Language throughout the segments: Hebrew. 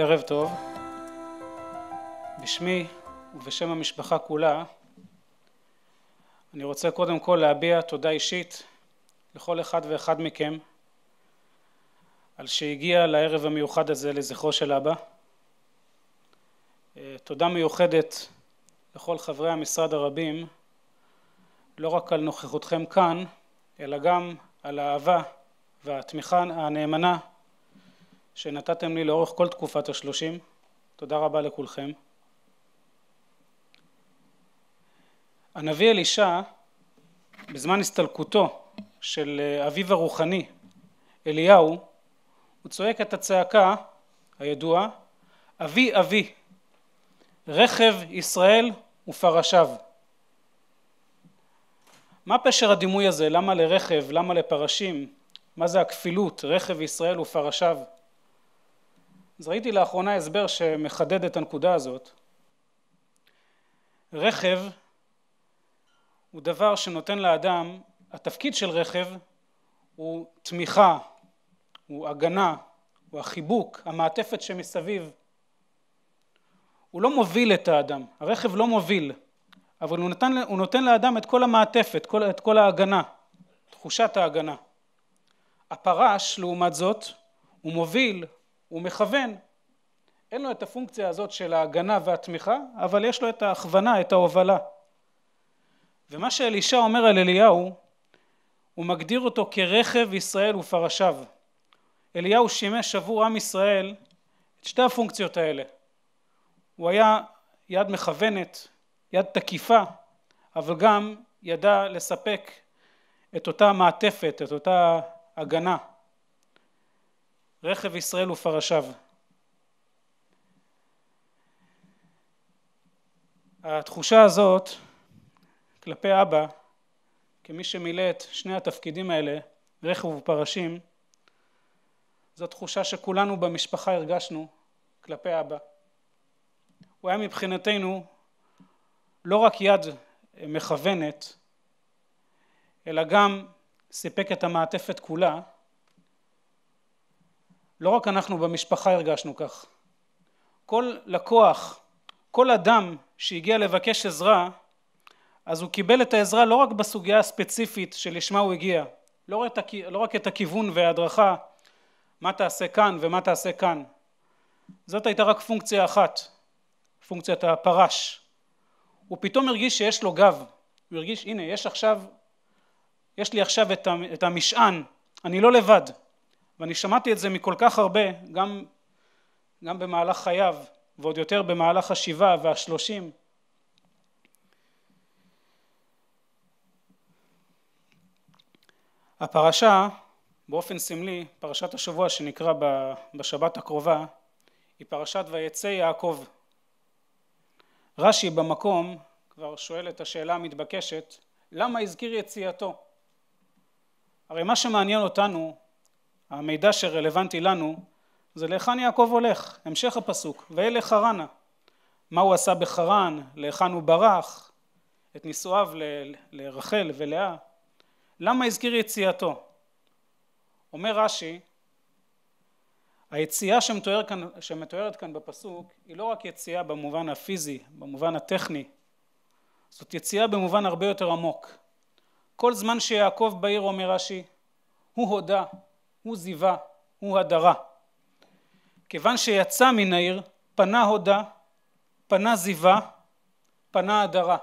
ערב טוב. בשמי ובשם המשפחה כולה אני רוצה קודם כל להביע תודה אישית לכל אחד ואחד מכם על שהגיע לערב המיוחד הזה לזכרו של אבא. אה, תודה מיוחדת לכל חברי המשרד הרבים לא רק על נוכחותכם כאן אלא גם על האהבה והתמיכה הנאמנה שנתתם לי לאורך כל תקופת השלושים, תודה רבה לכולכם. הנביא אלישע, בזמן הסתלקותו של אה, אביו הרוחני, אליהו, הוא צועק את הצעקה הידועה, אבי אבי, רכב ישראל ופרשיו. מה פשר הדימוי הזה? למה לרכב? למה לפרשים? מה זה הכפילות? רכב ישראל ופרשיו? אז ראיתי לאחרונה הסבר שמחדד את הנקודה הזאת. רכב הוא דבר שנותן לאדם, התפקיד של רכב הוא תמיכה, הוא הגנה, הוא החיבוק, המעטפת שמסביב. הוא לא מוביל את האדם, הרכב לא מוביל, אבל הוא נותן, הוא נותן לאדם את כל המעטפת, כל, את כל ההגנה, תחושת ההגנה. הפרש, לעומת זאת, הוא מוביל, הוא מכוון. אין לו את הפונקציה הזאת של ההגנה והתמיכה, אבל יש לו את ההכוונה, את ההובלה. ומה שאלישע אומר על אליהו, הוא מגדיר אותו כרכב ישראל ופרשיו. אליהו שימש עבור עם ישראל את שתי הפונקציות האלה. הוא היה יד מכוונת, יד תקיפה, אבל גם ידע לספק את אותה מעטפת, את אותה הגנה. רכב ישראל ופרשיו. התחושה הזאת כלפי אבא, כמי שמילא את שני התפקידים האלה, רכב ופרשים, זו תחושה שכולנו במשפחה הרגשנו כלפי אבא. הוא היה מבחינתנו לא רק יד מכוונת, אלא גם סיפק את המעטפת כולה לא רק אנחנו במשפחה הרגשנו כך. כל לקוח, כל אדם שהגיע לבקש עזרה, אז הוא קיבל את העזרה לא רק בסוגיה הספציפית שלשמה הוא הגיע, לא רק, לא רק את הכיוון וההדרכה, מה תעשה כאן ומה תעשה כאן. זאת הייתה רק פונקציה אחת, פונקציית הפרש. הוא פתאום הרגיש שיש לו גב, הוא הרגיש הנה יש עכשיו, יש לי עכשיו את המשען, אני לא לבד. ואני שמעתי את זה מכל כך הרבה, גם, גם במהלך חייו, ועוד יותר במהלך השבעה והשלושים. הפרשה, באופן סמלי, פרשת השבוע שנקרא בשבת הקרובה, היא פרשת ויצא יעקב. רש"י במקום כבר שואל את השאלה המתבקשת, למה הזכיר יציאתו? הרי מה שמעניין אותנו המידע שרלוונטי לנו זה להיכן יעקב הולך, המשך הפסוק, ואלה חרנה. מה הוא עשה בחרן, להיכן הוא ברח, את נישואיו ל- לרחל ולאה. למה הזכיר יציאתו? אומר רש"י, היציאה שמתואר כאן, שמתוארת כאן בפסוק היא לא רק יציאה במובן הפיזי, במובן הטכני, זאת יציאה במובן הרבה יותר עמוק. כל זמן שיעקב בעיר אומר רש"י, הוא הודה הוא זיווה, הוא הדרה. כיוון שיצא מן העיר, פנה הודה, פנה זיווה, פנה הדרה.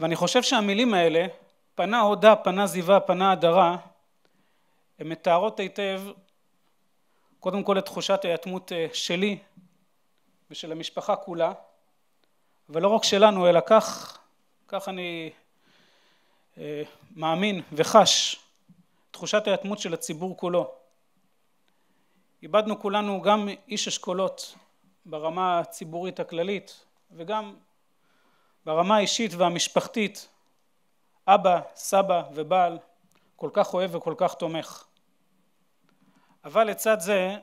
ואני חושב שהמילים האלה, פנה הודה, פנה זיווה, פנה הדרה, הן מתארות היטב קודם כל את תחושת היתמות אה, שלי ושל המשפחה כולה, ולא רק שלנו, אלא כך, כך אני אה, מאמין וחש תחושת היתמות של הציבור כולו. איבדנו כולנו גם איש אשכולות ברמה הציבורית הכללית וגם ברמה האישית והמשפחתית אבא, סבא ובעל כל כך אוהב וכל כך תומך. אבל לצד זה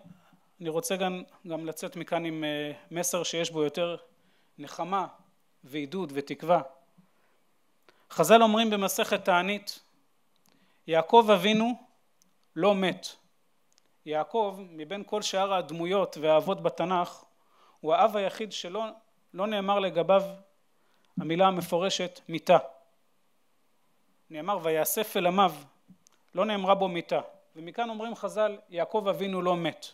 אני רוצה גם, גם לצאת מכאן עם אה, מסר שיש בו יותר נחמה ועידוד ותקווה. חז"ל אומרים במסכת תענית יעקב אבינו לא מת. יעקב, מבין כל שאר הדמויות והאבות בתנ"ך, הוא האב היחיד שלא לא נאמר לגביו המילה המפורשת מיתה. נאמר ויאסף אל עמיו, לא נאמרה בו מיתה. ומכאן אומרים חז"ל, יעקב אבינו לא מת.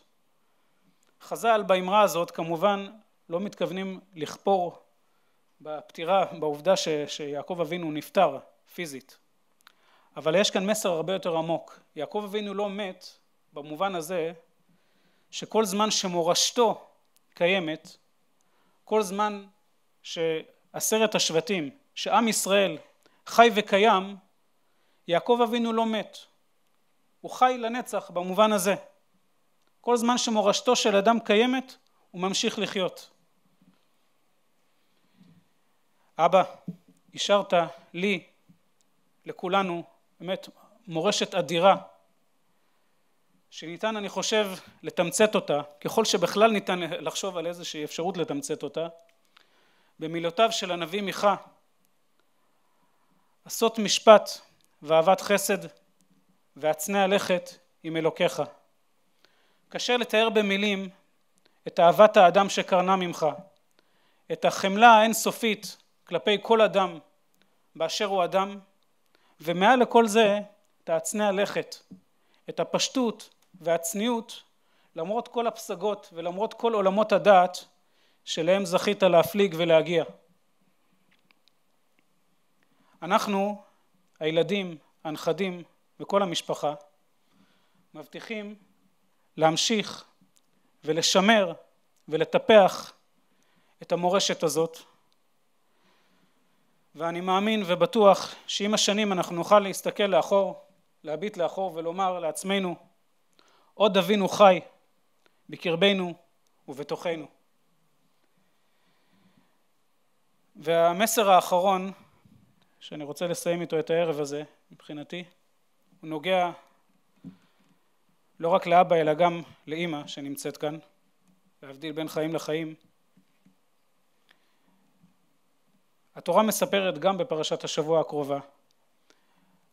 חז"ל באמרה הזאת כמובן לא מתכוונים לכפור בפטירה, בעובדה ש, שיעקב אבינו נפטר פיזית. אבל יש כאן מסר הרבה יותר עמוק. יעקב אבינו לא מת במובן הזה שכל זמן שמורשתו קיימת, כל זמן שעשרת השבטים, שעם ישראל חי וקיים, יעקב אבינו לא מת. הוא חי לנצח במובן הזה. כל זמן שמורשתו של אדם קיימת, הוא ממשיך לחיות. אבא, השארת לי, לכולנו, באמת מורשת אדירה שניתן אני חושב לתמצת אותה ככל שבכלל ניתן לחשוב על איזושהי אפשרות לתמצת אותה במילותיו של הנביא מיכה עשות משפט ואהבת חסד והצנע לכת עם אלוקיך קשה לתאר במילים את אהבת האדם שקרנה ממך את החמלה האינסופית כלפי כל אדם באשר הוא אדם ומעל לכל זה תעצנה לכת, את הפשטות והצניעות למרות כל הפסגות ולמרות כל עולמות הדעת שלהם זכית להפליג ולהגיע. אנחנו, הילדים, הנכדים וכל המשפחה, מבטיחים להמשיך ולשמר ולטפח את המורשת הזאת ואני מאמין ובטוח שעם השנים אנחנו נוכל להסתכל לאחור, להביט לאחור ולומר לעצמנו עוד אבינו חי בקרבנו ובתוכנו. והמסר האחרון שאני רוצה לסיים איתו את הערב הזה מבחינתי הוא נוגע לא רק לאבא אלא גם לאימא שנמצאת כאן להבדיל בין חיים לחיים התורה מספרת גם בפרשת השבוע הקרובה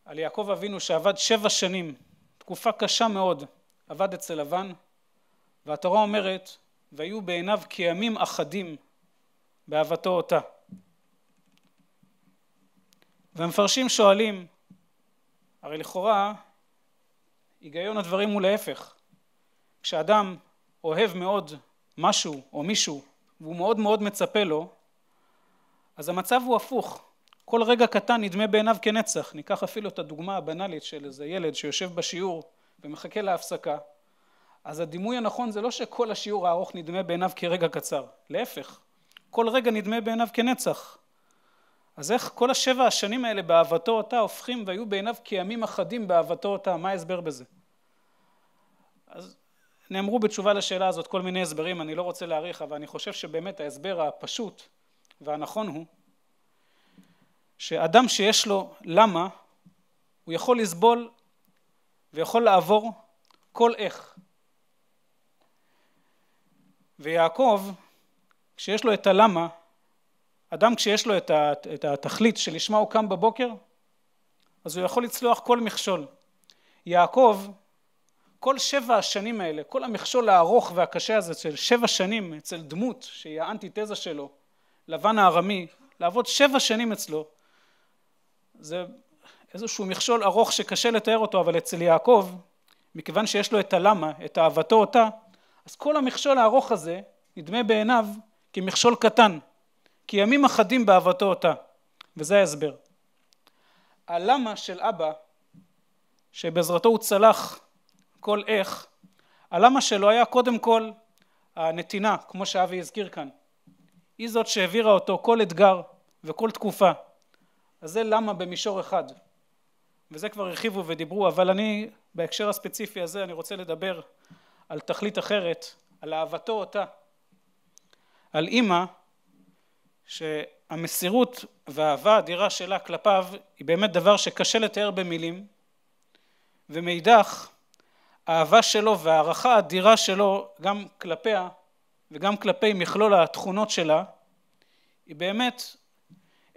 על יעקב אבינו שעבד שבע שנים, תקופה קשה מאוד, עבד אצל לבן, והתורה אומרת, והיו בעיניו כימים אחדים באהבתו אותה. והמפרשים שואלים, הרי לכאורה היגיון הדברים הוא להפך. כשאדם אוהב מאוד משהו או מישהו והוא מאוד מאוד מצפה לו, אז המצב הוא הפוך. כל רגע קטן נדמה בעיניו כנצח. ניקח אפילו את הדוגמה הבנאלית של איזה ילד שיושב בשיעור ומחכה להפסקה. אז הדימוי הנכון זה לא שכל השיעור הארוך נדמה בעיניו כרגע קצר. להפך. כל רגע נדמה בעיניו כנצח. אז איך כל השבע השנים האלה באהבתו אותה הופכים והיו בעיניו כימים אחדים באהבתו אותה? מה ההסבר בזה? אז נאמרו בתשובה לשאלה הזאת כל מיני הסברים, אני לא רוצה להאריך, אבל אני חושב שבאמת ההסבר הפשוט והנכון הוא שאדם שיש לו למה, הוא יכול לסבול ויכול לעבור כל איך. ויעקב, כשיש לו את הלמה, אדם כשיש לו את, התכלית שלשמה הוא קם בבוקר, אז הוא יכול לצלוח כל מכשול. יעקב, כל שבע השנים האלה, כל המכשול הארוך והקשה הזה של שבע שנים אצל דמות שהיא האנטיתזה שלו, לבן הארמי, לעבוד שבע שנים אצלו, זה איזשהו מכשול ארוך שקשה לתאר אותו, אבל אצל יעקב, מכיוון שיש לו את הלמה, את אהבתו אותה, אז כל המכשול הארוך הזה נדמה בעיניו כמכשול קטן, כימים אחדים באהבתו אותה, וזה ההסבר. הלמה של אבא, שבעזרתו הוא צלח כל איך, הלמה שלו היה קודם כל הנתינה, כמו שאבי הזכיר כאן. היא זאת שהעבירה אותו כל אתגר וכל תקופה. אז זה למה במישור אחד. וזה כבר הרחיבו ודיברו, אבל אני בהקשר הספציפי הזה אני רוצה לדבר על תכלית אחרת, על אהבתו אותה, על אימא שהמסירות והאהבה האדירה שלה כלפיו היא באמת דבר שקשה לתאר במילים ומאידך האהבה שלו והערכה האדירה שלו גם כלפיה וגם כלפי מכלול התכונות שלה, היא באמת,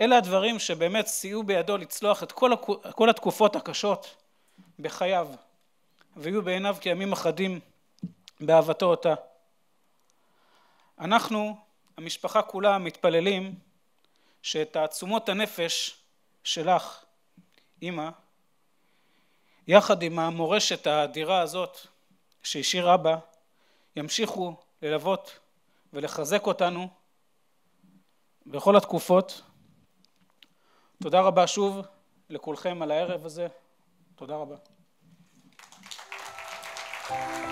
אלה הדברים שבאמת סייעו בידו לצלוח את כל, כל התקופות הקשות בחייו, ויהיו בעיניו כימים אחדים באהבתו אותה. אנחנו, המשפחה כולה, מתפללים תעצומות הנפש שלך, אמא, יחד עם המורשת האדירה הזאת שהשאיר אבא, ימשיכו ללוות ולחזק אותנו בכל התקופות. תודה רבה שוב לכולכם על הערב הזה. תודה רבה. thank you